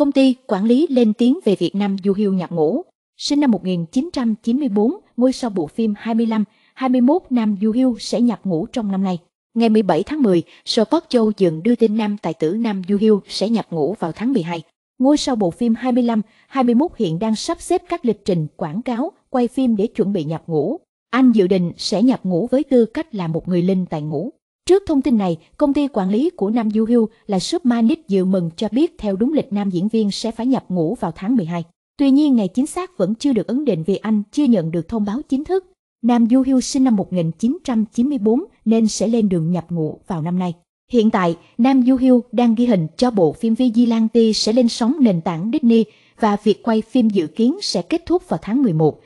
công ty quản lý lên tiếng về Việt Nam Du Hiêu Nhạc Ngũ. Sinh năm 1994, ngôi sao bộ phim 25, 21 nam Du Hiêu sẽ nhập ngũ trong năm nay. Ngày 17 tháng 10, Sở Scott Châu dừng đưa tin nam tài tử Nam Du Hiêu sẽ nhập ngũ vào tháng 12. Ngôi sao bộ phim 25, 21 hiện đang sắp xếp các lịch trình quảng cáo, quay phim để chuẩn bị nhập ngũ. Anh dự định sẽ nhập ngũ với tư cách là một người linh tài ngũ. Trước thông tin này, công ty quản lý của Nam Du Hưu là Submanit Diệu Mừng cho biết theo đúng lịch nam diễn viên sẽ phải nhập ngũ vào tháng 12. Tuy nhiên ngày chính xác vẫn chưa được ấn định vì anh chưa nhận được thông báo chính thức. Nam Du Hưu sinh năm 1994 nên sẽ lên đường nhập ngũ vào năm nay. Hiện tại, Nam Du Hưu đang ghi hình cho bộ phim Vigilante sẽ lên sóng nền tảng Disney và việc quay phim dự kiến sẽ kết thúc vào tháng 11.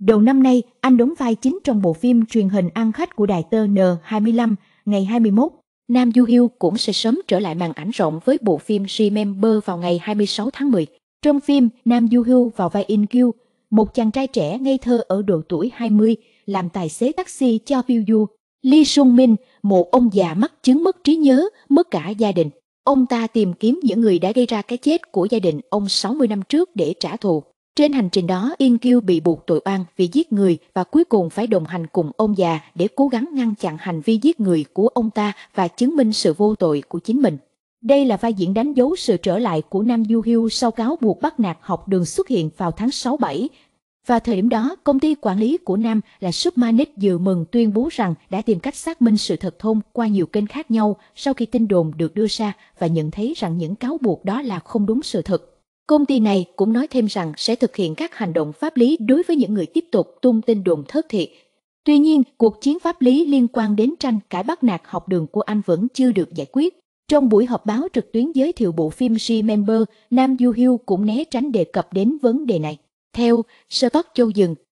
Đầu năm nay, anh đóng vai chính trong bộ phim truyền hình ăn khách của đài TN25 ngày 21, Nam Du Hiêu cũng sẽ sớm trở lại màn ảnh rộng với bộ phim Remember vào ngày 26 tháng 10. Trong phim, Nam Du Hiêu vào vai In Kyu, một chàng trai trẻ ngây thơ ở độ tuổi 20, làm tài xế taxi cho Biu Du. Lee Sung Min, một ông già mắc chứng mất trí nhớ, mất cả gia đình. Ông ta tìm kiếm những người đã gây ra cái chết của gia đình ông 60 năm trước để trả thù. Trên hành trình đó, Yên Kiêu bị buộc tội oan vì giết người và cuối cùng phải đồng hành cùng ông già để cố gắng ngăn chặn hành vi giết người của ông ta và chứng minh sự vô tội của chính mình. Đây là vai diễn đánh dấu sự trở lại của Nam Du Hiêu sau cáo buộc bắt nạt học đường xuất hiện vào tháng 6-7. Và thời điểm đó, công ty quản lý của Nam là Submanet dự mừng tuyên bố rằng đã tìm cách xác minh sự thật thôn qua nhiều kênh khác nhau sau khi tin đồn được đưa ra và nhận thấy rằng những cáo buộc đó là không đúng sự thật. Công ty này cũng nói thêm rằng sẽ thực hiện các hành động pháp lý đối với những người tiếp tục tung tin đồn thất thiệt. Tuy nhiên, cuộc chiến pháp lý liên quan đến tranh cãi bắt nạt học đường của anh vẫn chưa được giải quyết. Trong buổi họp báo trực tuyến giới thiệu bộ phim Remember, Nam Du Hiu cũng né tránh đề cập đến vấn đề này. Theo Sơ Bắc Châu Dừng,